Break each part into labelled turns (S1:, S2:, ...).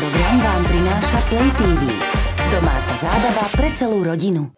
S1: program vám prináša Play TV. Domáca zábava pre celú rodinu.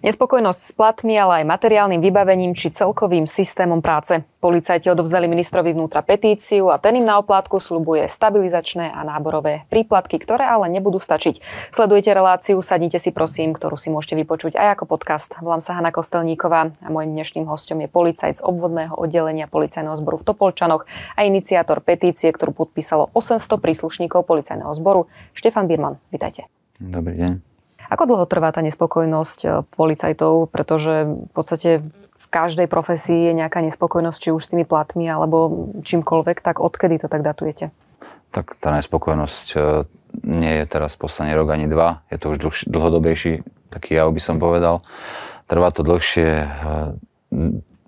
S1: Nespokojnosť s platmi, ale aj materiálnym vybavením či celkovým systémom práce. Policajti odovzdali ministrovi vnútra petíciu a ten im na oplátku slubuje stabilizačné a náborové príplatky, ktoré ale nebudú stačiť. Sledujte reláciu, sadnite si prosím, ktorú si môžete vypočuť aj ako podcast. Volám sa Hanna Kostelníková a môjim dnešným hostom je policajt z obvodného oddelenia policajného zboru v Topolčanoch a iniciátor petície, ktorú podpísalo 800 príslušníkov policajného zboru, Štefan Birman. vitajte.
S2: Dobrý deň.
S1: Ako dlho trvá tá nespokojnosť eh, policajtov, pretože v podstate v každej profesii je nejaká nespokojnosť, či už s tými platmi alebo čímkoľvek, tak odkedy to tak datujete?
S2: Tak tá nespokojnosť eh, nie je teraz posledný rok ani dva, je to už dlhš- dlhodobejší, taký ja by som povedal. Trvá to dlhšie, eh,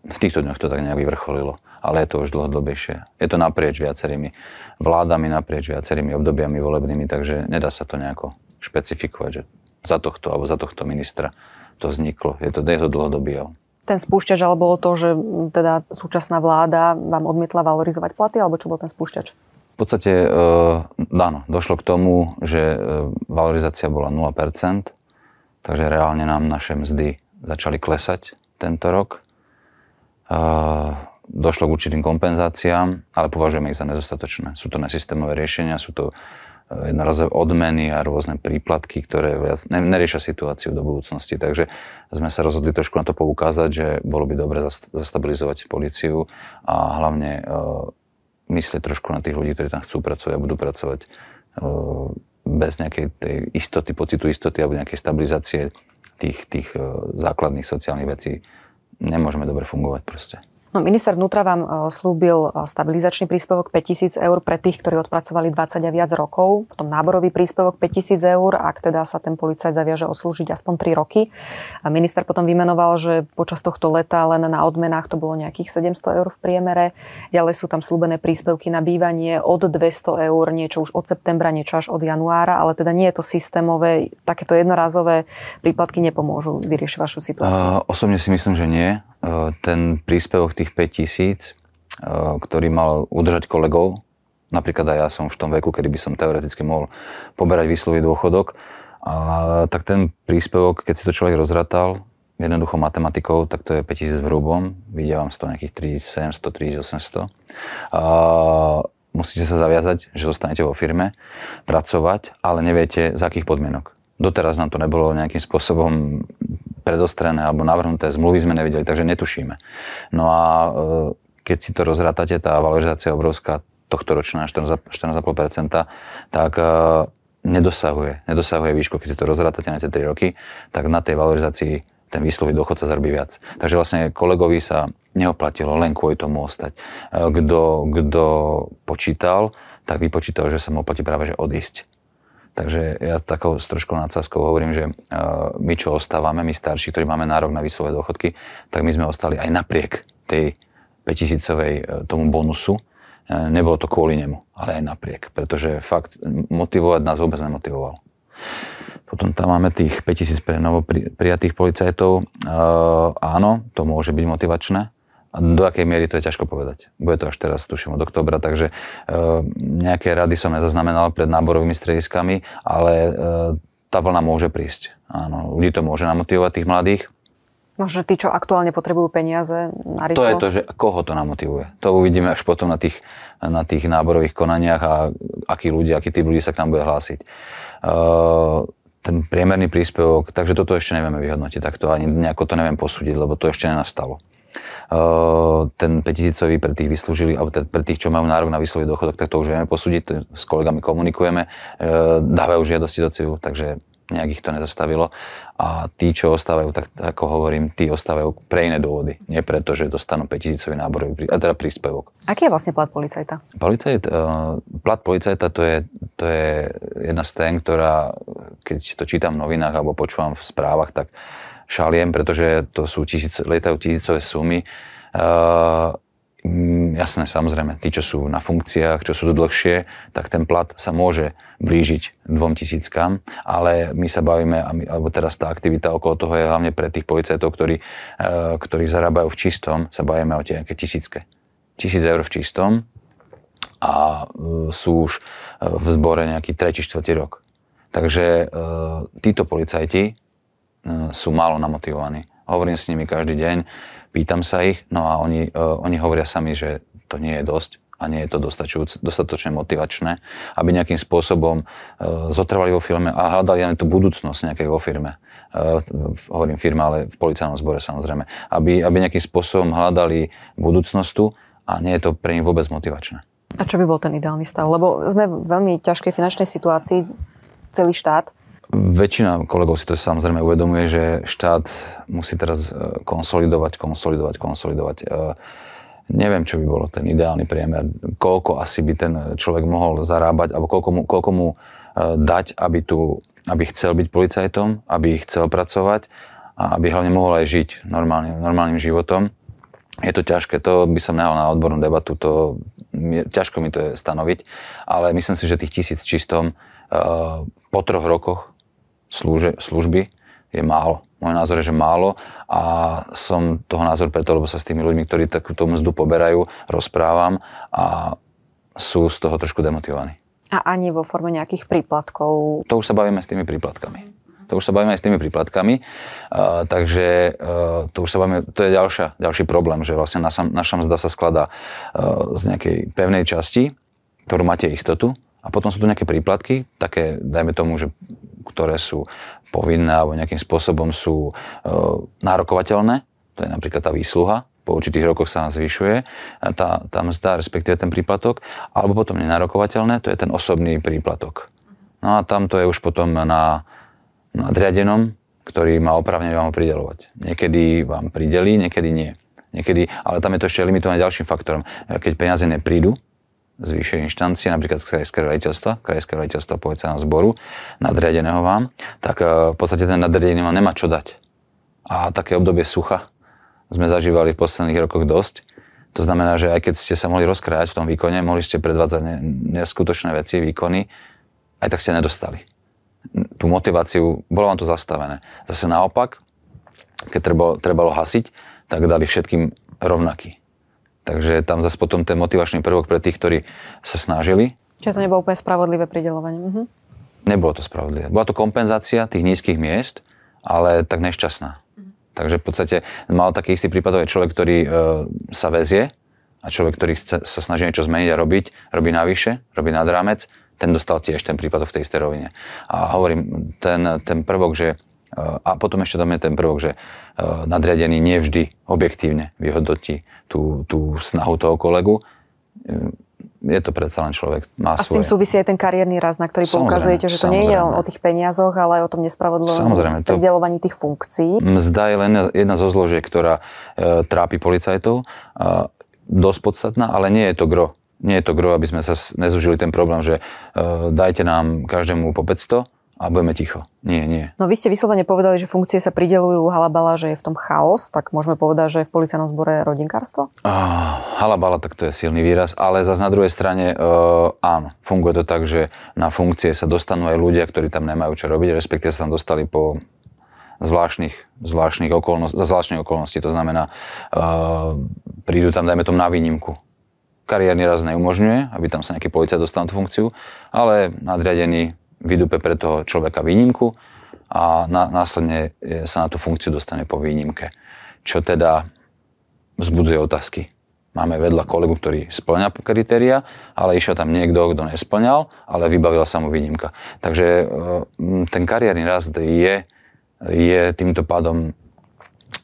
S2: v týchto dňoch to tak nejak vyvrcholilo, ale je to už dlhodobejšie. Je to naprieč viacerými vládami, naprieč viacerými obdobiami volebnými, takže nedá sa to nejako špecifikovať, že za tohto alebo za tohto ministra to vzniklo. Je to, je to dlhodobý jav.
S1: Ten spúšťač alebo to, že mm, teda súčasná vláda vám odmietla valorizovať platy, alebo čo bol ten spúšťač?
S2: V podstate, e, áno, došlo k tomu, že e, valorizácia bola 0%, takže reálne nám naše mzdy začali klesať tento rok. E, došlo k určitým kompenzáciám, ale považujeme ich za nedostatočné. Sú to nesystémové riešenia, sú to jednorazové odmeny a rôzne príplatky, ktoré neriešia situáciu do budúcnosti. Takže sme sa rozhodli trošku na to poukázať, že bolo by dobre zastabilizovať policiu a hlavne e, myslieť trošku na tých ľudí, ktorí tam chcú pracovať a budú pracovať e, bez nejakej tej istoty, pocitu istoty alebo nejakej stabilizácie tých, tých e, základných sociálnych vecí nemôžeme dobre fungovať proste.
S1: No, minister vnútra vám e, slúbil e, stabilizačný príspevok 5000 eur pre tých, ktorí odpracovali 20 a viac rokov, potom náborový príspevok 5000 eur, ak teda sa ten policajt zaviaže oslúžiť aspoň 3 roky. A minister potom vymenoval, že počas tohto leta len na odmenách to bolo nejakých 700 eur v priemere. Ďalej sú tam slúbené príspevky na bývanie od 200 eur, niečo už od septembra, niečo až od januára, ale teda nie je to systémové, takéto jednorazové príplatky nepomôžu vyriešiť vašu situáciu. Uh,
S2: osobne si myslím, že nie Eh, ten príspevok tých 5000, eh, ktorý mal udržať kolegov, napríklad aj ja som v tom veku, kedy by som teoreticky mohol poberať výsluhy dôchodok, a, tak ten príspevok, keď si to človek rozratal, jednoducho matematikou, tak to je 5000 v hrubom, vidia vám z toho nejakých 3700, 3800. A, musíte sa zaviazať, že zostanete vo firme, pracovať, ale neviete, za akých podmienok. Doteraz nám to nebolo nejakým spôsobom predostrené alebo navrhnuté zmluvy sme nevideli, takže netušíme. No a e, keď si to rozrátate, tá valorizácia obrovská, tohto ročná 14,5%, tak e, nedosahuje, nedosahuje výšku, keď si to rozrátate na tie 3 roky, tak na tej valorizácii ten výsluhy dochodca zarobí viac. Takže vlastne kolegovi sa neoplatilo len kvôli tomu ostať. E, kto, kto počítal, tak vypočítal, že sa mu oplatí práve že odísť. Takže ja takou s troškou nadsázkou hovorím, že eh, my čo ostávame, my starší, ktorí máme nárok na vysoké dôchodky, tak my sme ostali aj napriek tej 5000 eh, tomu bonusu. Eh, Nebolo to kvôli nemu, ale aj napriek, pretože fakt motivovať nás vôbec nemotivovalo. Potom tam máme tých 5000 pre novo prijatých policajtov. áno, to môže byť motivačné, a do akej miery to je ťažko povedať. Bude to až teraz, tuším, od oktobra, takže e, nejaké rady som nezaznamenal pred náborovými strediskami, ale e, tá vlna môže prísť. Áno, ľudí to môže namotivovať tých mladých.
S1: Možno tí, čo aktuálne potrebujú peniaze
S2: na rýchlo? To je to, že koho to namotivuje. To uvidíme až potom na tých, na tých náborových konaniach a akí ľudia, aký typ ľudí sa k nám bude hlásiť. e, ten priemerný príspevok, takže toto ešte nevieme vyhodnotiť takto, ani nejako to neviem posúdiť, lebo to ešte nenastalo ten 5000 pre tých vyslúžili, alebo pre tých, čo majú nárok na vyslúžený dochodok, tak to už vieme posúdiť, s kolegami komunikujeme, dávajú žiadosti do CIVu, takže nejak ich to nezastavilo. A tí, čo ostávajú, tak ako hovorím, tí ostávajú pre iné dôvody. Nie preto, že dostanú 5000 náborový a teda príspevok.
S1: Aký je vlastne plat policajta?
S2: Policajt, plat policajta to je, to je jedna z tém, ktorá, keď to čítam v novinách alebo počúvam v správach, tak uh, šaliem, pretože to sú tisíc, lietajú tisícové sumy. E, jasné, samozrejme, tí, čo sú na funkciách, čo sú tu dlhšie, tak ten plat sa môže blížiť dvom tisíckam, ale my sa bavíme, alebo teraz tá aktivita okolo toho je hlavne pre tých policajtov, ktorí, ehm, ktorí zarábajú v čistom, sa bavíme o tie nejaké tisícke. Tisíc eur v čistom a ehm, sú už v zbore nejaký 3. 4. rok. Takže títo policajti E, sú málo namotivovaní. Hovorím s nimi každý deň, pýtam sa ich, no a oni, e, oni hovoria sami, že to nie je dosť a nie je to dostatočne motivačné, aby nejakým spôsobom e, zotrvali vo firme a hľadali aj tú budúcnosť nejakej vo firme. Hovorím firma, ale v policajnom zbore samozrejme. Aby, aby nejakým spôsobom hľadali budúcnosť tu a nie je to pre nich vôbec motivačné.
S1: A čo by bol ten ideálny stav? Lebo sme v veľmi ťažkej finančnej situácii, celý štát
S2: väčšina kolegov si to samozrejme uvedomuje, že štát musí teraz e, konsolidovať, konsolidovať, konsolidovať. E, neviem, čo by bolo ten ideálny priemer, koľko asi by ten človek mohol zarábať, alebo koľko mu, koľko mu e, dať, aby, tu, aby chcel byť policajtom, aby chcel pracovať a aby hlavne mohol aj žiť normálne, normálnym životom. Je to ťažké, to by som nehal na odbornú debatu, to, je, ťažko mi to je stanoviť, ale myslím si, že tých tisíc čistom po troch rokoch služe, služby je málo. Môj názor je, že málo a som toho názor preto, lebo sa s tými ľuďmi, ktorí takúto mzdu poberajú, rozprávam a sú z toho trošku demotivovaní.
S1: A ani vo forme nejakých príplatkov?
S2: To už sa bavíme s tými príplatkami. To už sa bavíme aj s tými príplatkami, uh, takže uh, to už sa bavíme, to je ďalšia, ďalší problém, že vlastne naša, naša mzda sa skladá uh, z nejakej pevnej časti, ktorú máte istotu, a potom sú tu nejaké príplatky, také, dajme tomu, že ktoré sú povinné alebo nejakým spôsobom sú e, nárokovateľné, to je napríklad tá výsluha, po určitých rokoch sa zvyšuje tá, tá mzda, respektíve ten príplatok, alebo potom nenárokovateľné, to je ten osobný príplatok. No a tam to je už potom na nadriadenom, ktorý má opravne vám ho pridelovať. Niekedy vám prideli, niekedy nie. Niekedy, ale tam je to ešte limitované ďalším faktorom. E, keď peniaze neprídu, z vyššej inštancie, napríklad z krajského raditeľstva, krajského raditeľstva policajného zboru, nadriadeného vám, tak e, v podstate ten nadriadený vám nemá čo dať. A také obdobie sucha sme zažívali v posledných rokoch dosť. To znamená, že aj keď ste sa mohli rozkrájať v tom výkone, mohli ste predvádzať neskutočné veci, výkony, aj tak ste nedostali. Tú motiváciu, bolo vám to zastavené. Zase naopak, keď trebalo, trebalo hasiť, tak dali všetkým rovnaký Takže tam zase potom ten motivačný prvok pre tých, ktorí sa snažili.
S1: Čiže to nebolo úplne spravodlivé pridelovanie. Mhm.
S2: Nebolo to spravodlivé. Bola to kompenzácia tých nízkych miest, ale tak nešťastná. Mhm. Takže v podstate mal taký istý prípad že človek, ktorý e, sa vezie a človek, ktorý chce, sa snaží niečo zmeniť a robiť, robí navyše, robí nad rámec, ten dostal tiež ten prípad v tej istej rovine. A hovorím, ten, ten prvok, že a potom ešte tam je ten prvok, že e, nadriadený nevždy objektívne vyhodnotí tú, tú snahu toho kolegu. E, je to predsa len človek. Má a svoje. s tým
S1: súvisí aj ten kariérny raz, na ktorý samozrejme, poukazujete, že to samozrejme. nie je len o tých peniazoch, ale aj o tom nespravodlivom pridelovaní tých funkcií. Mzda
S2: je len jedna zo zložiek, ktorá e, trápi policajtov. E, dosť podstatná, ale nie je to gro. Nie je to gro, aby sme sa nezužili ten problém, že e, dajte nám každému po 500 a budeme ticho. Nie, nie.
S1: No vy ste vyslovene povedali, že funkcie sa pridelujú halabala, že je v tom chaos, tak môžeme povedať, že je v policajnom zbore rodinkárstvo?
S2: Uh, halabala, tak to je silný výraz, ale za na druhej strane uh, áno, funguje to tak, že na funkcie sa dostanú aj ľudia, ktorí tam nemajú čo robiť, respektíve sa tam dostali po zvláštnych, zvláštnych okolnosti. za zvláštnych okolností, to znamená, uh, prídu tam, dajme tomu, na výnimku, kariérny raz neumožňuje, aby tam sa nejaký policajt dostal na tú funkciu, ale nadriadený vydupe pre toho človeka výnimku a na, následne e, sa na tú funkciu dostane po výnimke. Čo teda vzbudzuje otázky. Máme vedľa kolegu, ktorý splňa kritéria, ale išiel tam niekto, kto nesplňal, ale vybavila sa mu výnimka. Takže e, ten kariérny rast je, je týmto pádom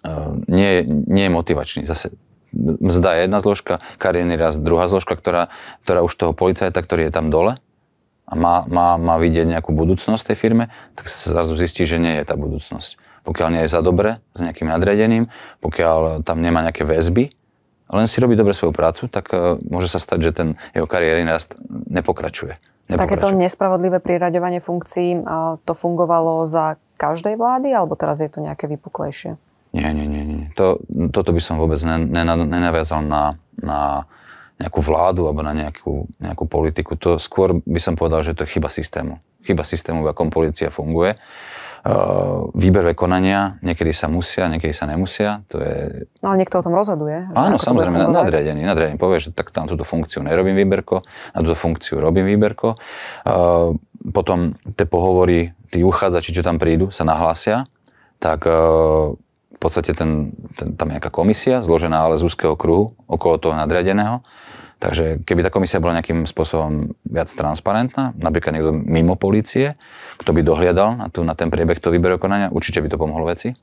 S2: e, nie, nie je motivačný. Zase mzda je jedna zložka, kariérny rast druhá zložka, ktorá, ktorá už toho policajta, ktorý je tam dole, a má, má, má vidieť nejakú budúcnosť tej firme, tak sa zrazu zistí, že nie je tá budúcnosť. Pokiaľ nie je za dobre s nejakým nadriadeným, pokiaľ tam nemá nejaké väzby, len si robí dobre svoju prácu, tak e, môže sa stať, že ten jeho kariérny rast nepokračuje. nepokračuje. Takéto
S1: nespravodlivé priraďovanie funkcií, to fungovalo za každej vlády, alebo teraz je to nejaké vypuklejšie?
S2: Nie, nie, nie. nie. To, toto by som vôbec nenaviazal na, na nejakú vládu alebo na nejakú, nejakú politiku. To skôr by som povedal, že to je chyba systému. Chyba systému, v akom policia funguje. Výber konania, niekedy sa musia, niekedy sa nemusia. To je...
S1: No, ale niekto o tom rozhoduje.
S2: Áno, samozrejme, nadriadený, nadriadený povie, že tak tam túto funkciu nerobím výberko, na túto funkciu robím výberko. Potom tie pohovory, tí uchádzači, čo tam prídu, sa nahlásia, tak v podstate ten, ten, tam nejaká komisia, zložená ale z úzkeho kruhu, okolo toho nadriadeného, Takže keby tá komisia bola nejakým spôsobom viac transparentná, napríklad niekto mimo polície, kto by dohliadal na, tú, na ten priebeh toho výberu konania, určite by to pomohlo veci.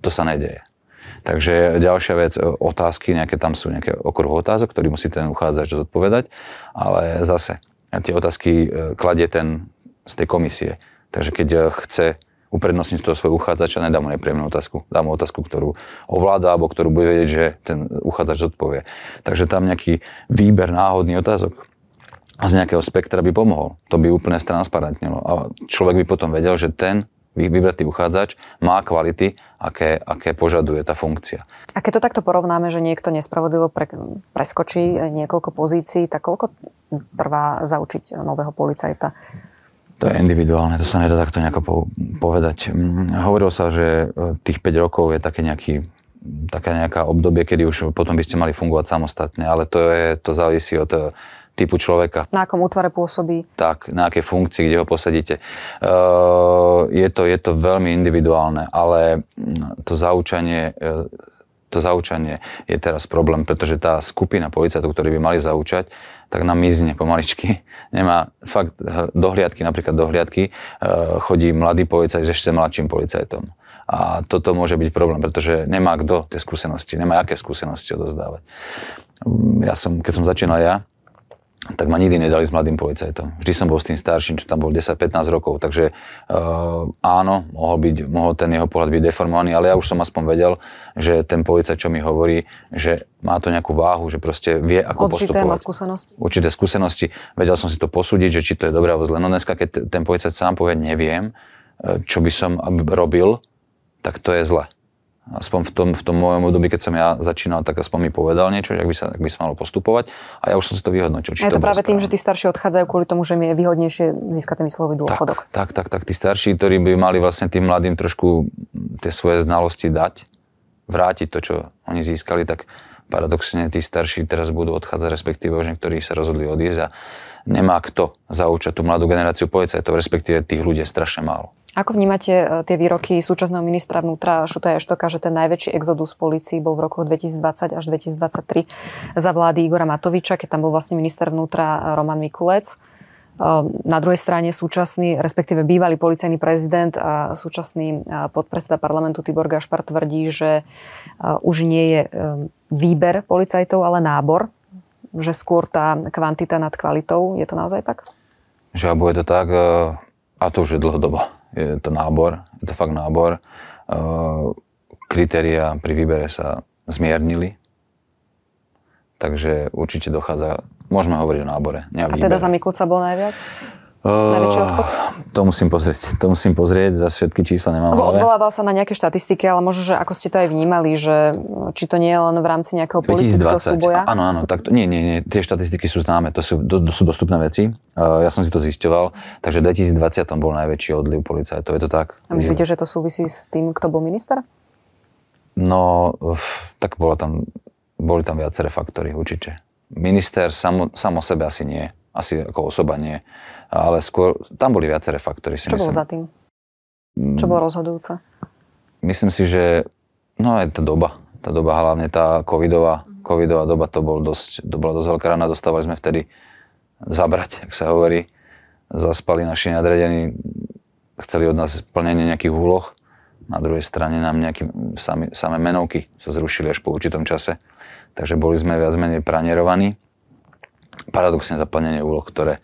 S2: To sa nedeje. Takže ďalšia vec, e, otázky, nejaké tam sú nejaké okruh otázok, ktorý musí ten uchádzač zodpovedať, ale zase tie otázky e, kladie ten z tej komisie. Takže keď e, chce uprednostním toho svojho uchádzača, nedám mu nepríjemnú otázku. Dám mu otázku, ktorú ovláda alebo ktorú bude vedieť, že ten uchádzač odpovie. Takže tam nejaký výber náhodný otázok z nejakého spektra by pomohol. To by úplne stransparentnilo. A človek by potom vedel, že ten vybratý uchádzač má kvality, aké, aké požaduje tá funkcia.
S1: A keď to takto porovnáme, že niekto nespravodlivo pre, preskočí niekoľko pozícií, tak koľko trvá zaučiť nového policajta
S2: to je individuálne, to sa nedá takto nejako povedať. Mm, hovorilo sa, že e, tých 5 rokov je také nejaký taká nejaká obdobie, kedy už potom by ste mali fungovať samostatne, ale to, je, to závisí od e, typu človeka.
S1: Na akom útvare pôsobí.
S2: Tak, na aké funkcii, kde ho posadíte. Uh, je, to, je to veľmi individuálne, ale mm, to zaučanie to zaučanie je teraz problém, pretože tá skupina policajtov, ktorí by mali zaučať, tak nám mizne pomaličky. Nemá fakt eh, dohliadky, napríklad dohliadky, eh, chodí mladý policajt ešte mladším policajtom. A toto môže byť problém, pretože nemá kto tie skúsenosti, nemá aké skúsenosti odozdávať. Mm, ja som, keď som začínal ja, tak ma nikdy nedali s mladým policajtom. Vždy som bol s tým starším, čo tam bol 10-15 rokov, takže e, áno, mohol, byť, mohol ten jeho pohľad byť deformovaný, ale ja už som aspoň vedel, že ten policajt, čo mi hovorí, že má to nejakú váhu, že proste vie, ako Určité postupovať. má skúsenosti. Určité skúsenosti. Vedel som si to posúdiť, že či to je dobré alebo zle. No dneska, keď ten policajt sám povie, neviem, eh, čo by som robil, tak to je zle aspoň v tom, v tom mojom období, keď som ja začínal, tak aspoň mi povedal niečo, ak by sa, ak by sa malo postupovať a ja už som si to vyhodnotil. Či a je to práve tým,
S1: že tí starší odchádzajú kvôli tomu, že mi je výhodnejšie získať ten vyslový dôchodok.
S2: Tak, tak, tak, tak. Tí starší, ktorí by mali vlastne tým mladým trošku tie svoje znalosti dať, vrátiť to, čo oni získali, tak paradoxne tí starší teraz budú odchádzať, respektíve už niektorí sa rozhodli odísť a nemá kto zaučať tú mladú generáciu policajtov, respektíve tých ľudí je strašne málo.
S1: Ako vnímate e, tie výroky súčasného ministra vnútra Šutaja Štoka, že ten najväčší exodus policií bol v rokoch 2020 až 2023 za vlády Igora Matoviča, keď tam bol vlastne minister vnútra e, Roman Mikulec? Ehm, na druhej strane súčasný, respektíve bývalý policajný prezident a súčasný e, podpredseda parlamentu Tibor Gašpar tvrdí, že e, už nie je e, výber policajtov, ale nábor. Že skôr tá kvantita nad kvalitou. Je to naozaj tak?
S2: Že je to tak a to už je dlhodobo. Je to nábor, je to fakt nábor. Kritéria pri výbere sa zmiernili, takže určite dochádza Môžeme hovoriť o nábore. A teda za
S1: Mikulca bol najviac?
S2: Najväčší odchod? To musím pozrieť. To musím pozrieť, za všetky čísla nemám. Lebo odvolával
S1: sa na nejaké štatistiky, ale možno, že ako ste to aj vnímali, že či to nie je len v rámci nejakého politického súboja? Áno,
S2: áno, tak to, nie, nie, nie, tie štatistiky sú známe, to sú, to, sú dostupné veci. Uh, ja som si to zisťoval, takže v 2020 bol najväčší odliv policajtov, je to tak? A myslíte,
S1: že to súvisí s tým, kto bol minister?
S2: No, tak bolo tam, boli tam viaceré faktory, určite minister samo, samo sebe asi nie. Asi ako osoba nie. Ale skôr, tam boli viaceré faktory. Si Čo myslím. bol za
S1: tým? Čo bolo rozhodujúce?
S2: Myslím si, že no aj tá doba. Tá doba, hlavne tá covidová, covidová doba, to, bol dosť, to bola dosť veľká rana. Dostávali sme vtedy zabrať, ak sa hovorí. Zaspali naši nadredení, chceli od nás plnenie nejakých úloh. Na druhej strane nám nejaké samé menovky sa zrušili až po určitom čase takže boli sme viac menej pranierovaní. Paradoxne zaplnenie úloh, ktoré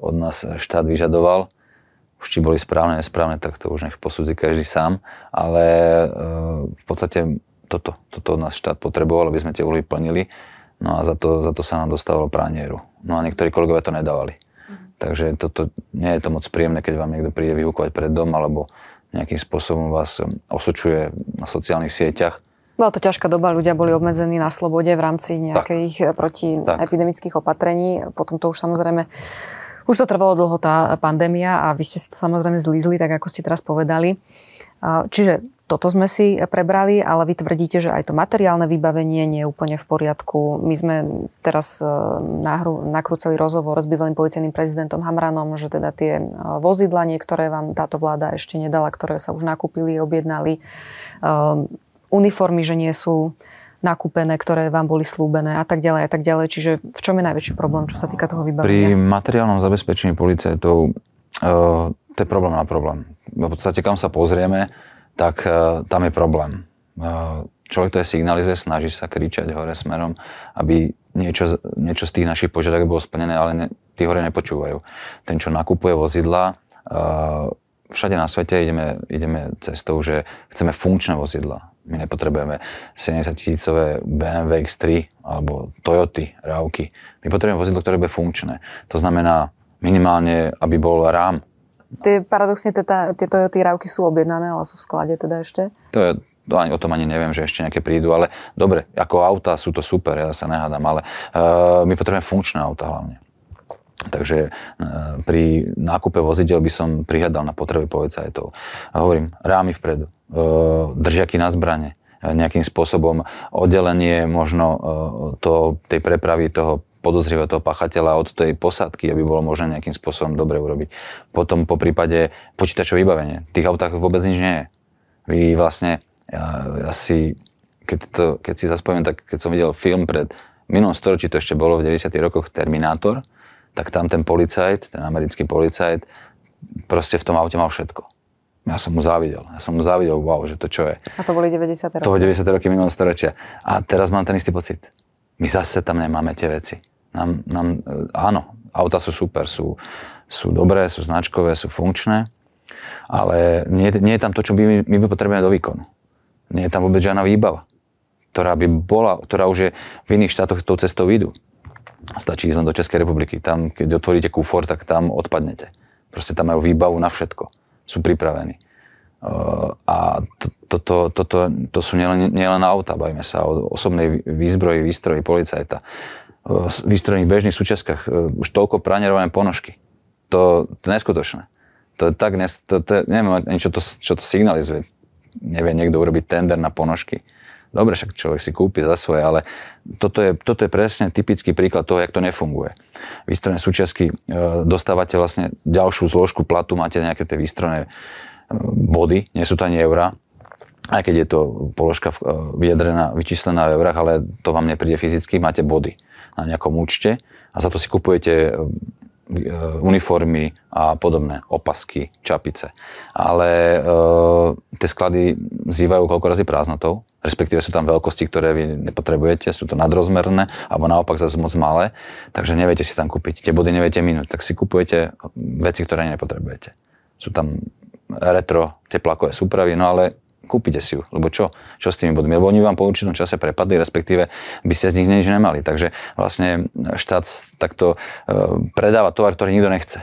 S2: od nás štát vyžadoval. Už či boli správne, nesprávne, tak to už nech posudzi každý sám. Ale e, v podstate toto, toto od nás štát potreboval, aby sme tie úlohy plnili. No a za to, za to sa nám dostávalo pranieru. No a niektorí kolegovia to nedávali. Mhm. Takže toto nie je to moc príjemné, keď vám niekto príde vyhúkovať pred dom alebo nejakým spôsobom vás osočuje na sociálnych sieťach
S1: bola to ťažká doba, ľudia boli obmedzení na slobode v rámci nejakých tak. E, protiepidemických opatrení. Potom to už samozrejme už to trvalo dlho tá pandémia a vy ste to samozrejme zlízli, tak ako ste teraz povedali. Čiže toto sme si prebrali, ale vy tvrdíte, že aj to materiálne vybavenie nie je úplne v poriadku. My sme teraz e, nahru, nakrúcali rozhovor s bývalým policajným prezidentom Hamranom, že teda tie e, vozidla niektoré vám táto vláda ešte nedala, ktoré sa už nakúpili, objednali uniformy, že nie sú nakúpené, ktoré vám boli slúbené a tak ďalej a tak ďalej. Čiže v čom je najväčší problém, čo sa týka toho vybavenia?
S2: Pri materiálnom zabezpečení policajtov e, to je problém na problém. V podstate, kam sa pozrieme, tak e, tam je problém. E, človek to je signalizuje, snaží sa kričať hore smerom, aby niečo, niečo z tých našich požiadavek bolo splnené, ale ne, tí hore nepočúvajú. Ten, čo nakupuje vozidla, e, všade na svete ideme, ideme cestou, že chceme funkčné vozidla my nepotrebujeme 70 tisícové BMW X3 alebo Toyoty, Rávky. My potrebujeme vozidlo, ktoré bude funkčné. To znamená minimálne, aby bol rám.
S1: Tie, paradoxne teda, tie Toyoty Rávky sú objednané, ale sú v sklade teda ešte?
S2: To je, to ani, o tom ani neviem, že ešte nejaké prídu, ale dobre, ako auta sú to super, ja sa nehádam, ale uh, my potrebujeme funkčné auta hlavne. Takže e, pri nákupe vozidel by som prihľadal na potreby policajtov. A hovorím, rámy vpredu, E, držiaky na zbrane e, nejakým spôsobom oddelenie možno e, to, tej prepravy toho podozrieva toho pachateľa od tej posádky, aby bolo možné nejakým spôsobom dobre urobiť. Potom po prípade počítačové vybavenie. V tých autách vôbec nič nie je. Vy vlastne, ja, ja si, keď, to, keď si zaspomínam, tak keď som videl film pred minulom storočí, to ešte bolo v 90. rokoch Terminátor, tak tam ten policajt, ten americký policajt, proste v tom aute mal všetko ja som mu závidel. Ja som mu závidel, wow, že to čo je. A
S1: to boli 90. roky. To boli
S2: 90. roky minulého storočia. A teraz mám ten istý pocit. My zase tam nemáme tie veci. Nám, nám, e, áno, auta sú super, sú, sú dobré, sú značkové, sú funkčné, ale nie, nie je tam to, čo my, my potrebujeme do výkonu. Nie je tam vôbec žiadna výbava, ktorá by bola, ktorá už je v iných štátoch tou cestou idú. Stačí ísť len do Českej republiky. Tam, keď otvoríte kúfor, tak tam odpadnete. Proste tam majú výbavu na všetko sú pripravení. Uh, a to, to, to, to, to sú nielen, nielen auta, bavíme sa o osobnej výzbroji, výstroji policajta. V uh, výstrojných bežných súčiastkách uh, už toľko pranerované ponožky. To, to je neskutočné. To je tak, to, to, neviem, čo to, čo to signalizuje. Nevie niekto urobiť tender na ponožky Dobre, však človek si kúpi za svoje, ale toto je, toto je presne typický príklad toho, jak to nefunguje. Výstrojné súčiastky e, dostávate vlastne ďalšiu zložku platu, máte nejaké tie výstrojné e, body, nie sú to ani eurá, aj keď je to položka e, vyjadrená, vyčíslená v eurách, ale to vám nepríde fyzicky, máte body na nejakom účte a za to si kupujete uniformy a podobné, opasky, čapice. Ale e, tie sklady zývajú koľko razy prázdnotou, respektíve sú tam veľkosti, ktoré vy nepotrebujete, sú to nadrozmerné, alebo naopak zase moc malé, takže neviete si tam kúpiť, tie body neviete minúť, tak si kupujete veci, ktoré nepotrebujete. Sú tam retro teplakové súpravy, no ale kúpite si ju, lebo čo, čo s tými bodmi, lebo oni vám po určitom čase prepadli, respektíve by ste z nich nič nemali. Takže vlastne štát takto eh, predáva tovar, ktorý nikto nechce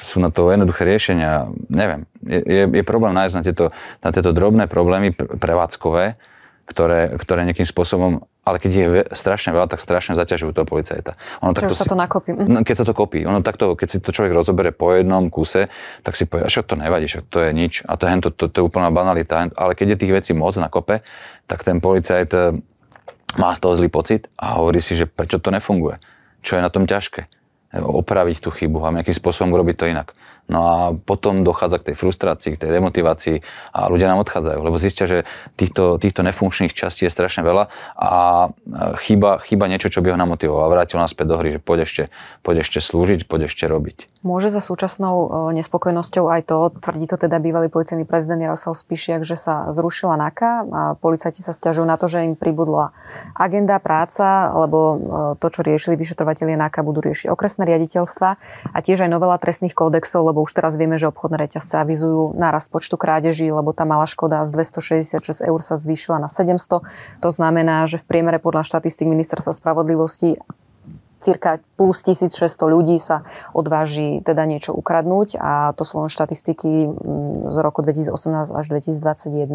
S2: sú na to jednoduché riešenia. Neviem, je, je, je problém nájsť na tieto, na tieto drobné problémy prevádzkové, ktoré, ktoré nejakým spôsobom, ale keď je strašne veľa, tak strašne zaťažujú toho policajta. Ono takto sa si, to
S1: nakopí. Mm. No,
S2: keď sa to kopí. Ono takto, keď si to človek rozoberie po jednom kuse, tak si povie, že to nevadí, že to je nič. A to, to, to, to je úplná banalita. Ale keď je tých vecí moc na kope, tak ten policajt e, má z toho zlý pocit a hovorí si, že prečo to nefunguje. Čo je na tom ťažké opraviť tú chybu a nejakým spôsobom urobiť to inak. No a potom dochádza k tej frustrácii, k tej demotivácii a ľudia nám odchádzajú, lebo zistia, že týchto, týchto nefunkčných častí je strašne veľa a e, chýba, chýba niečo, čo by ho namotivovalo a vrátil nás späť do hry, že poď ešte, poď ešte slúžiť, poď ešte robiť.
S1: Môže za súčasnou e, nespokojnosťou aj to, tvrdí to teda bývalý policajný prezident Jaroslav Spišiak, že sa zrušila NAKA a policajti sa stiažujú na to, že im pribudla agenda, práca, alebo e, to, čo riešili vyšetrovateľie NAKA, budú riešiť okresné riaditeľstva a tiež aj novela trestných kódexov, lebo už teraz vieme, že obchodné reťazce avizujú nárast počtu krádeží, lebo tá malá škoda z 266 eur sa zvýšila na 700. To znamená, že v priemere podľa štatistik ministerstva spravodlivosti cirka plus 1600 ľudí sa odváži teda niečo ukradnúť a to sú len štatistiky mm, z roku 2018 až 2021.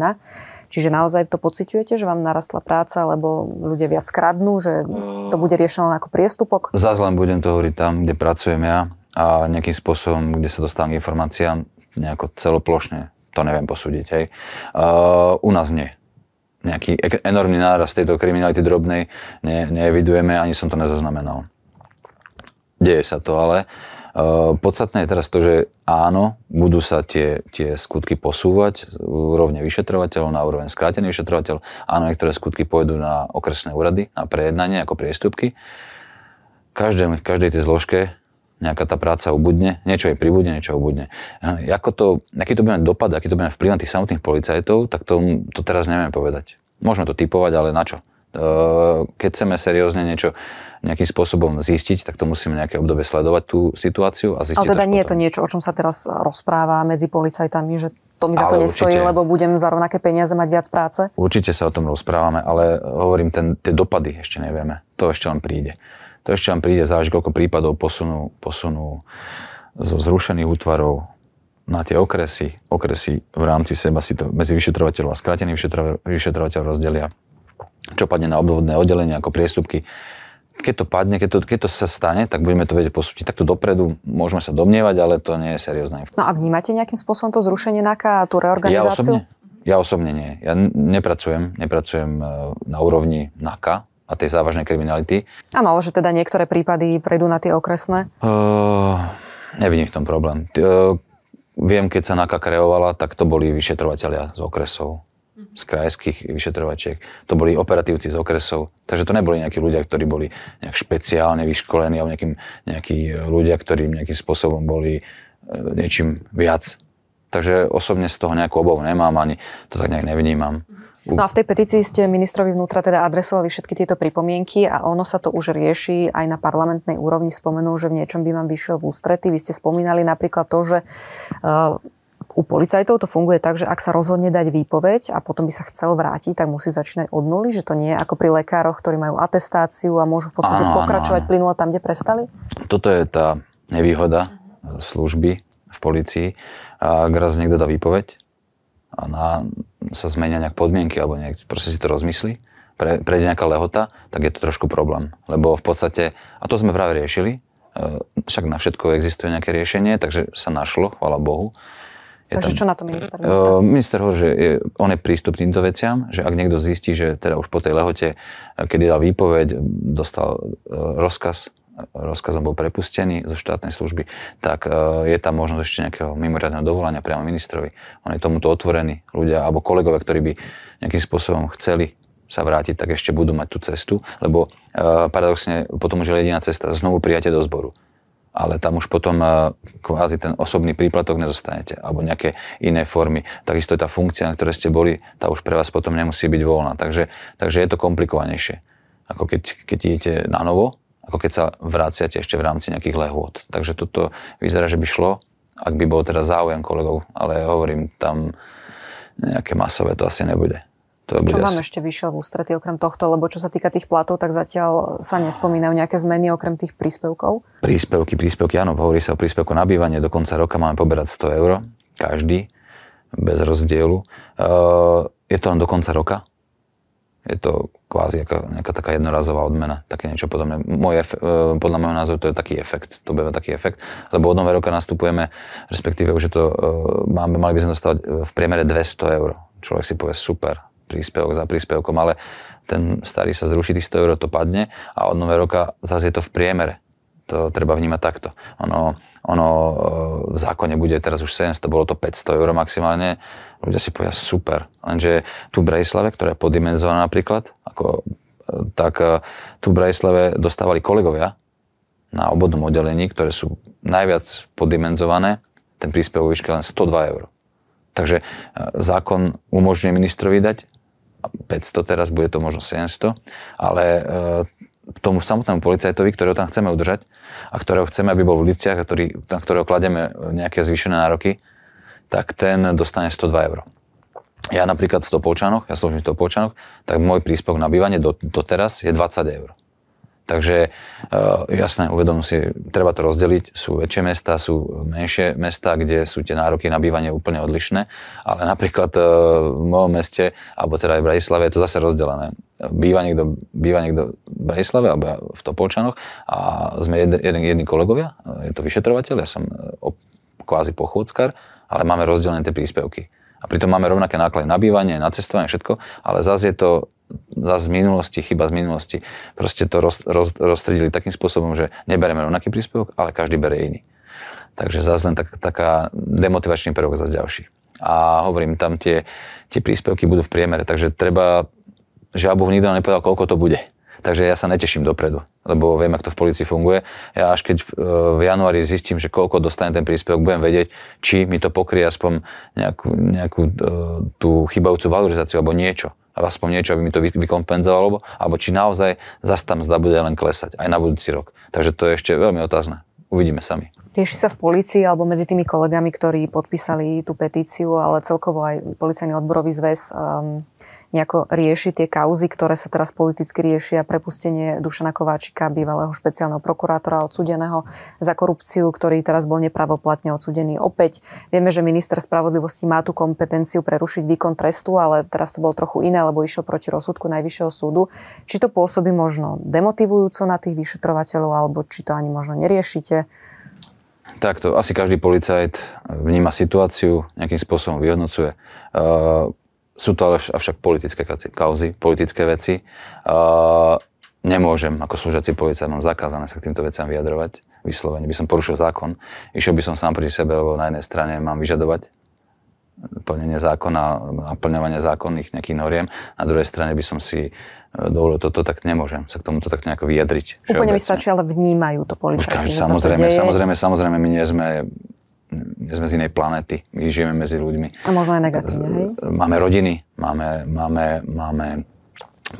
S1: Čiže naozaj to pociťujete, že vám narastla práca, lebo ľudia viac kradnú, že to bude riešené ako priestupok?
S2: Zás budem to hovoriť tam, kde pracujem ja a nejakým spôsobom, kde sa dostávam k informáciám nejako celoplošne, to neviem posúdiť. Hej. Uh, u nás nie. Nejaký enormný náraz tejto kriminality drobnej ne, nevidujeme, ani som to nezaznamenal. Deje sa to, ale uh, podstatné je teraz to, že áno, budú sa tie, tie skutky posúvať rovne vyšetrovateľov, na úroveň skrátený vyšetrovateľ. Áno, niektoré skutky pôjdu na okresné úrady, na prejednanie ako priestupky. Každém, každej tej zložke nejaká tá práca ubudne, niečo je pribudne, niečo ubudne. Ako to, aký to bude dopad, aký to bude vplyv na tých samotných policajtov, tak to, to teraz nevieme povedať. Môžeme to typovať, ale na čo? E, keď chceme seriózne niečo nejakým spôsobom zistiť, tak to musíme nejaké obdobie sledovať tú situáciu a zistiť. Ale teda
S1: nie potom. je to niečo, o čom sa teraz rozpráva medzi policajtami, že to mi za ale to nestojí, určite, lebo budem za rovnaké peniaze mať viac práce?
S2: Určite sa o tom rozprávame, ale hovorím, ten, tie dopady ešte nevieme. To ešte len príde. To ešte vám príde záleží, koľko prípadov posunú, posunú zo zrušených útvarov na tie okresy. Okresy v rámci seba si to medzi vyšetrovateľov a skratený vyšetrovateľ rozdelia. Čo padne na obvodné oddelenie ako priestupky. Keď to padne, keď to, keď to sa stane, tak budeme to vedieť posúdiť takto dopredu. Môžeme sa domnievať, ale to nie je seriózne.
S1: No a vnímate nejakým spôsobom to zrušenie NAKA a tú reorganizáciu? Ja
S2: osobne, ja osobne nie. Ja nepracujem, nepracujem e, na úrovni NAKA, a tej závažnej kriminality.
S1: Áno, ale že teda niektoré prípady prejdú na tie okresné?
S2: Uh, nevidím v tom problém. Uh, viem, keď sa NAKA kreovala, tak to boli vyšetrovateľia z okresov mhm. z krajských vyšetrovačiek. To boli operatívci z okresov. Takže to neboli nejakí ľudia, ktorí boli nejak špeciálne vyškolení alebo nejakým, nejakí e, ľudia, ktorí nejakým spôsobom boli uh, niečím viac. Takže osobne z toho nejakú obavu nemám ani to tak nejak nevnímam. Mhm. No a
S1: v tej petícii ste ministrovi vnútra teda adresovali všetky tieto pripomienky a ono sa to už rieši aj na parlamentnej úrovni. Spomenul, že v niečom by vám vyšiel v ústrety. Vy ste spomínali napríklad to, že uh, u policajtov to funguje tak, že ak sa rozhodne dať výpoveď a potom by sa chcel vrátiť, tak musí začínať od nuly, že to nie je ako pri lekároch, ktorí majú atestáciu a môžu v podstate áno, pokračovať plynulo tam, kde prestali?
S2: Toto je tá nevýhoda služby v policii, ak raz niekto dá výpoveď a na sa zmenia nejak podmienky alebo nejak, proste si to rozmyslí, pre, prejde nejaká lehota, tak je to trošku problém. Lebo v podstate, a to sme práve riešili, e, však na všetko existuje nejaké riešenie, takže sa našlo, chvala Bohu. Je takže tam, čo na to minister? Uh, minister hovorí, že je, on je prístupný týmto veciam, že ak niekto zistí, že teda už po tej lehote, e, kedy dal výpoveď, dostal uh, rozkaz rozkazom bol prepustený zo štátnej služby, tak e, je tam možnosť ešte nejakého mimoriadného dovolania priamo ministrovi. On je tomuto otvorený. Ľudia alebo kolegovia, ktorí by nejakým spôsobom chceli sa vrátiť, tak ešte budú mať tú cestu, lebo e, paradoxne potom už je jediná cesta znovu prijatie do zboru ale tam už potom e, kvázi ten osobný príplatok nedostanete, alebo nejaké iné formy. Takisto je tá funkcia, na ktorej ste boli, tá už pre vás potom nemusí byť voľná. Takže, takže je to komplikovanejšie, ako keď, keď idete na novo ako keď sa vraciate ešte v rámci nejakých lehôd. Takže toto vyzerá, že by šlo, ak by bol teda záujem kolegov, ale hovorím, tam nejaké masové to asi nebude. To čo bude vám asi...
S1: ešte vyšiel v ústretí okrem tohto? Lebo čo sa týka tých platov, tak zatiaľ sa nespomínajú nejaké zmeny okrem tých príspevkov?
S2: Príspevky, príspevky, áno, hovorí sa o príspevku na bývanie, do konca roka máme poberať 100 eur, každý, bez rozdielu. E, je to len do konca roka, je to kvázi nejaká, nejaká taká jednorazová odmena, také niečo podobné. Moje, e, podľa môjho názoru to je taký efekt, to bude taký efekt, lebo od nového roka nastupujeme, respektíve už je to, e, máme, mali by sme dostávať e, v priemere 200 eur. Človek si povie super, príspevok za príspevkom, ale ten starý sa zruší, tých 100 eur to padne a od nového roka zase je to v priemere. To treba vnímať takto. Ono, ono v zákone bude teraz už 700, bolo to 500 eur maximálne, Ľudia si povedia super. Lenže tu v Brejslave, ktorá je poddimenzovaná napríklad, ako, e, tak e, tu v Brejslave dostávali kolegovia na obodnom oddelení, ktoré sú najviac poddimenzované, ten príspevok výške len 102 eur. Takže e, zákon umožňuje ministrovi dať 500 teraz, bude to možno 700, ale tomu samotnému policajtovi, ktorého tam chceme udržať a ktorého chceme, aby bol v uliciach a ktorý, na ktorého klademe nejaké zvýšené nároky, tak ten dostane 102 eur. Ja napríklad v Topolčanoch, ja slúžim v Topolčanoch, tak môj príspevok na bývanie doteraz je 20 eur. Takže eh, jasné, uvedom si, treba to rozdeliť. Sú väčšie mesta, sú menšie mesta, kde sú tie nároky na bývanie úplne odlišné, ale napríklad eh, v mojom meste, alebo teda aj v Bratislave, je to zase rozdelené. Býva niekto, býva niekto v Bratislave alebo v Topolčanoch a sme jedni, jedni kolegovia, je to vyšetrovateľ, ja som eh, kvázi pochôdzkar ale máme rozdelené tie príspevky. A pritom máme rovnaké náklady na bývanie, na cestovanie, všetko, ale zase je to zase z minulosti, chyba z minulosti. Proste to roz, roz, rozstredili takým spôsobom, že nebereme rovnaký príspevok, ale každý berie iný. Takže zase len tak, taká demotivačný prvok zase ďalší. A hovorím, tam tie, tie príspevky budú v priemere, takže treba, že abu nikto nepovedal, koľko to bude Takže ja sa neteším dopredu, lebo viem, ako to v polícii funguje. Ja až keď e, v januári zistím, že koľko dostane ten príspevok, budem vedieť, či mi to pokrie aspoň nejakú, nejakú e, tú chybajúcu valorizáciu alebo niečo A aspoň niečo, aby mi to vykompenzovalo, alebo či naozaj zase tam zda bude len klesať aj na budúci rok. Takže to je ešte veľmi otázne. Uvidíme sami.
S1: Tieši sa v polícii alebo medzi tými kolegami, ktorí podpísali tú petíciu, ale celkovo aj policajný odborový zväz um, nejako rieši tie kauzy, ktoré sa teraz politicky riešia. Prepustenie Dušana Kováčika, bývalého špeciálneho prokurátora odsudeného za korupciu, ktorý teraz bol nepravoplatne odsudený opäť. Vieme, že minister spravodlivosti má tú kompetenciu prerušiť výkon trestu, ale teraz to bolo trochu iné, lebo išiel proti rozsudku Najvyššieho súdu. Či to pôsobí možno demotivujúco na tých vyšetrovateľov, alebo či to ani možno neriešite?
S2: Takto, asi každý policajt vníma situáciu, nejakým spôsobom vyhodnocuje. Uh, sú to ale avšak politické kauzy, politické veci. Uh, nemôžem ako služiaci policajt, mám zakázané sa k týmto veciam vyjadrovať, vyslovene by som porušil zákon. Išiel by som sám pri sebe, lebo na jednej strane mám vyžadovať plnenie zákona, naplňovanie zákonných nejakých noriem, na druhej strane by som si e, dovolil toto, tak nemôžem sa k tomuto tak nejako vyjadriť. Úplne mi
S1: stačí, ale vnímajú to policajti, že samozrejme, sa to deje. Samozrejme,
S2: samozrejme, my nie sme sme z inej planety, my žijeme medzi ľuďmi. A možno aj negatívne, hej? E, máme rodiny, máme, máme, máme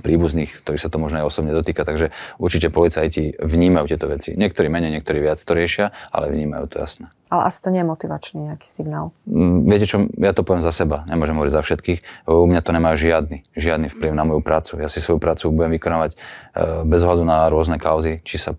S2: príbuzných, ktorí sa to možno aj osobne dotýka, takže určite policajti vnímajú tieto veci. Niektorí menej, niektorí viac to riešia, ale vnímajú to jasne.
S1: Ale asi to nie je motivačný nejaký signál.
S2: Mm, viete čo, ja to poviem za seba, nemôžem hovoriť za všetkých. U mňa to nemá žiadny, žiadny vplyv na moju prácu. Ja si svoju prácu budem vykonávať eh, bez hľadu na rôzne kauzy, či, sa,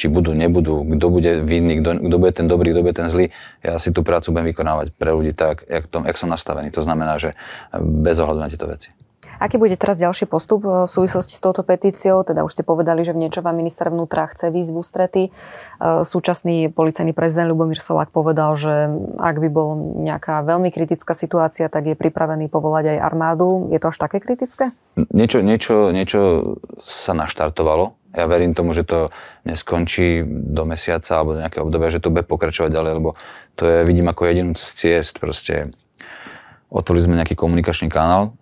S2: či budú, nebudú, kto bude vinný, kto, kto bude ten dobrý, kto bude ten zlý. Ja si tú prácu budem vykonávať pre ľudí tak, jak, tom, jak som nastavený. To znamená, že eh, bez ohľadu na tieto veci.
S1: Aký bude teraz ďalší postup e, v súvislosti s touto petíciou? Teda už ste povedali, že v niečo vám minister vnútra chce výzvu strety. E, súčasný policajný prezident Lubomír Solák povedal, že ak by bol nejaká veľmi kritická situácia, tak je pripravený povolať aj armádu. Je to až také kritické?
S2: Niečo, niečo, niečo sa naštartovalo. Ja verím tomu, že to neskončí do mesiaca alebo do nejakého obdobia, že to bude pokračovať ďalej, lebo to je, vidím ako jedinú z ciest proste. Otvorili sme nejaký komunikačný kanál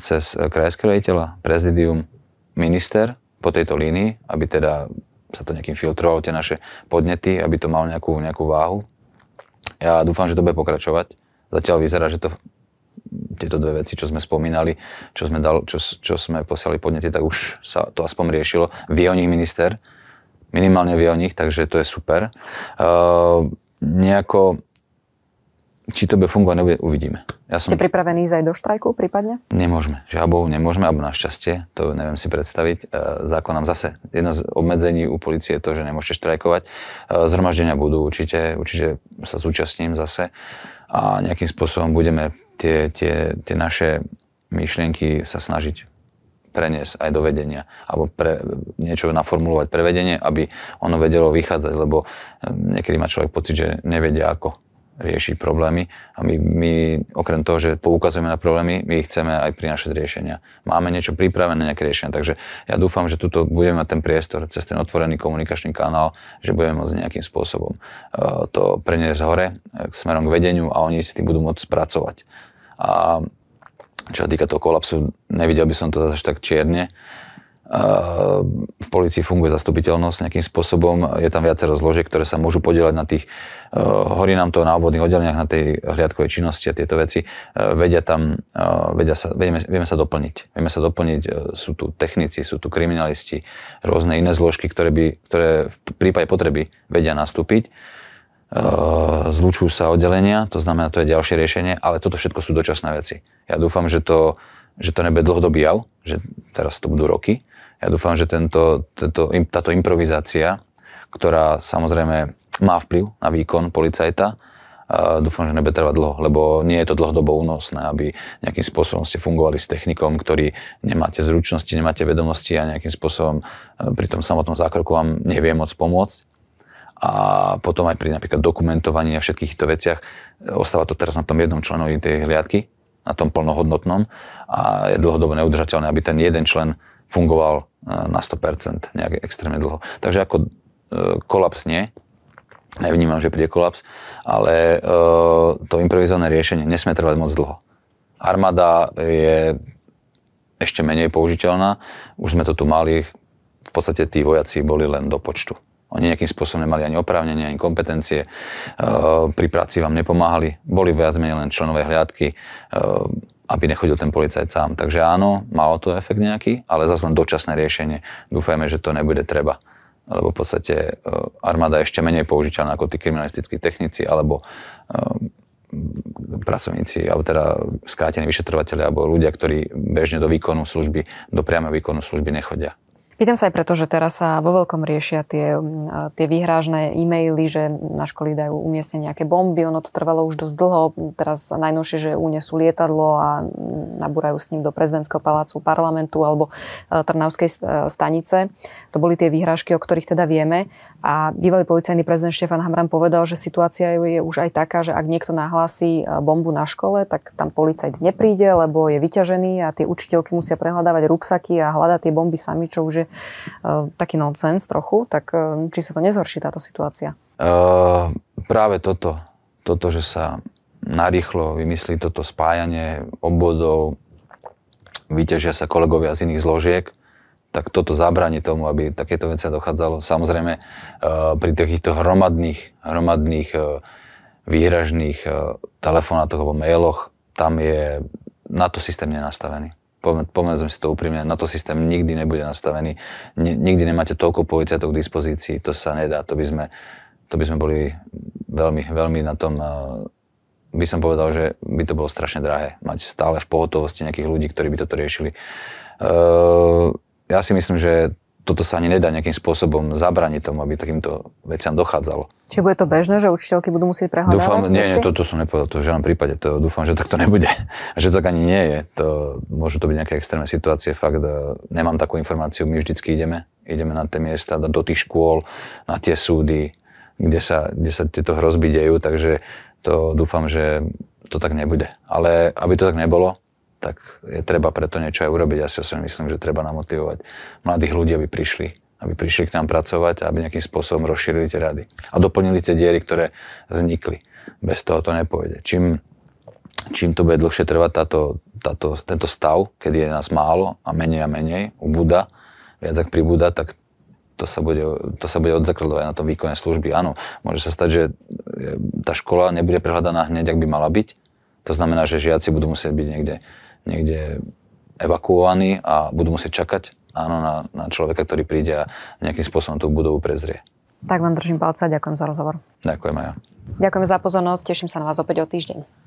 S2: cez e, krajského rejiteľa, prezidium, minister po tejto línii, aby teda sa to nejakým filtrovalo, tie naše podnety, aby to malo nejakú, nejakú váhu. Ja dúfam, že to bude pokračovať. Zatiaľ vyzerá, že to tieto dve veci, čo sme spomínali, čo sme, dal, čo, čo sme posiali podnety, tak už sa to aspoň riešilo. Vie o nich minister, minimálne vie o nich, takže to je super. Uh, nejako či to bude fungovať, nebude, uvidíme. Ja som... Ste
S1: pripravení ísť aj do štrajku prípadne?
S2: Nemôžeme. Žabou nemôžeme, alebo našťastie, to neviem si predstaviť. E, zákon nám zase, jedno z obmedzení u policie je to, že nemôžete štrajkovať. E, zhromaždenia budú určite, určite sa zúčastním zase a nejakým spôsobom budeme tie, tie, tie naše myšlienky sa snažiť preniesť aj do vedenia, alebo pre, niečo naformulovať pre vedenie, aby ono vedelo vychádzať, lebo e, niekedy má človek pocit, že nevedia ako. Riešiť problémy a my, my okrem toho, že poukazujeme na problémy, my chceme aj prinašať riešenia. Máme niečo pripravené, nejaké riešenia, takže ja dúfam, že tuto budeme mať ten priestor cez ten otvorený komunikačný kanál, že budeme môcť nejakým spôsobom e, to preniesť hore e, k smerom k vedeniu a oni s tým budú môcť pracovať. A čo sa týka toho kolapsu, nevidel by som to zase tak čierne v policii funguje zastupiteľnosť nejakým spôsobom, je tam viacero zložiek, ktoré sa môžu podielať na tých, eh, horí nám to na obvodných oddeleniach, na tej hliadkovej činnosti a tieto veci, eh, vedia tam, eh, vedia sa, vieme, vieme sa doplniť. Vieme sa doplniť, sú tu technici, sú tu kriminalisti, rôzne iné zložky, ktoré, by, ktoré v prípade potreby vedia nastúpiť zlučujú sa oddelenia, to znamená, to je ďalšie riešenie, ale toto všetko sú dočasné veci. Ja dúfam, že to, že to nebude dlhodobý jav, že teraz to budú roky, ja dúfam, že tento, tento, táto improvizácia, ktorá samozrejme má vplyv na výkon policajta, a dúfam, že nebude trvať dlho, lebo nie je to dlhodobo únosné, aby nejakým spôsobom ste fungovali s technikom, ktorý nemáte zručnosti, nemáte vedomosti a nejakým spôsobom e, pri tom samotnom zákroku vám nevie moc pomôcť. A potom aj pri napríklad dokumentovaní a všetkých týchto veciach e, ostáva to teraz na tom jednom členovi tej hliadky, na tom plnohodnotnom a je dlhodobo neudržateľné, aby ten jeden člen fungoval eh, na 100% nejak extrémne dlho. Takže ako eh, kolaps nie, nevnímam, že príde kolaps, ale eh, to improvizované riešenie nesmie trvať moc dlho. Armáda je ešte menej použiteľná, už sme to tu mali, v podstate tí vojaci boli len do počtu. Oni nejakým spôsobom nemali ani oprávnenie, ani kompetencie, pri práci vám nepomáhali, boli viac menej len členové hliadky, aby nechodil ten policajt sám. Takže áno, malo to efekt nejaký, ale zase len dočasné riešenie. Dúfajme, že to nebude treba. Lebo v podstate eh, armáda je ešte menej použiteľná ako tí kriminalistickí technici alebo eh, pracovníci, alebo teda skrátení vyšetrovateľi, alebo ľudia, ktorí bežne do výkonu služby, do priameho výkonu služby nechodia.
S1: Pýtam sa aj preto, že teraz sa vo veľkom riešia tie, tie výhrážne e-maily, že na školy dajú umiestne nejaké bomby, ono to trvalo už dosť dlho, teraz najnovšie, že unesú lietadlo a nabúrajú s ním do prezidentského palácu parlamentu alebo e, Trnavskej e, stanice. To boli tie výhrážky, o ktorých teda vieme. A bývalý policajný prezident Štefan Hamran povedal, že situácia je už aj taká, že ak niekto nahlási e, bombu na škole, tak tam policajt nepríde, lebo je vyťažený a tie učiteľky musia prehľadávať ruksaky a hľadať tie bomby sami, čo už je Takže uh, eh, taký nonsens trochu. Tak uh, či sa to nezhorší táto situácia?
S2: Uh, práve toto. Toto, že sa narýchlo vymyslí toto spájanie obvodov, vyťažia sa kolegovia z iných zložiek, tak toto zabráni tomu, aby takéto veci dochádzalo. Samozrejme, pri takýchto hromadných, hromadných výhražných telefonátoch alebo mailoch, tam je na to systém nenastavený povedzme si to úprimne, na to systém nikdy nebude nastavený. nikdy nemáte toľko policajtov k dispozícii, to sa nedá, to by sme, to by sme boli veľmi, veľmi na tom, eh, by som povedal, že by to bolo strašne drahé, mať stále v pohotovosti nejakých ľudí, ktorí by toto riešili. Uh, ja si myslím, že toto sa ani nedá nejakým spôsobom zabraniť tomu, aby takýmto veciam dochádzalo.
S1: Či bude to bežné, že učiteľky budú musieť prehľadávať dúfam, Nie, nie, toto
S2: to som nepovedal, to v žiadnom prípade. To, dúfam, že takto nebude. A že to tak ani nie je. To, môžu to byť nejaké extrémne situácie, fakt e, nemám takú informáciu. My vždycky ideme, ideme na tie miesta, do tých škôl, na tie súdy, kde sa, kde sa tieto hrozby dejú, takže to dúfam, že to tak nebude. Ale aby to tak nebolo, tak je treba preto niečo aj urobiť. Ja si osobne myslím, že treba namotivovať mladých ľudí, aby prišli aby prišli k nám pracovať a aby nejakým spôsobom rozšírili tie rady a doplnili tie diery, ktoré vznikli. Bez toho to nepôjde. Čím, čím to bude dlhšie trvať táto, táto, tento stav, kedy je nás málo a menej a menej, ubúda, viac ak pribúda, tak to sa bude, to sa bude odzakladovať na tom výkone služby. Áno, môže sa stať, že e, tá škola nebude prehľadaná hneď, ak by mala byť. To znamená, že žiaci budú musieť byť niekde niekde evakuovaní a budú musieť čakať áno, na, na človeka, ktorý príde a nejakým spôsobom tú budovu prezrie.
S1: Tak vám držím palce a ďakujem za rozhovor. Ďakujem aj ja. Ďakujem za pozornosť, teším sa na vás opäť o týždeň.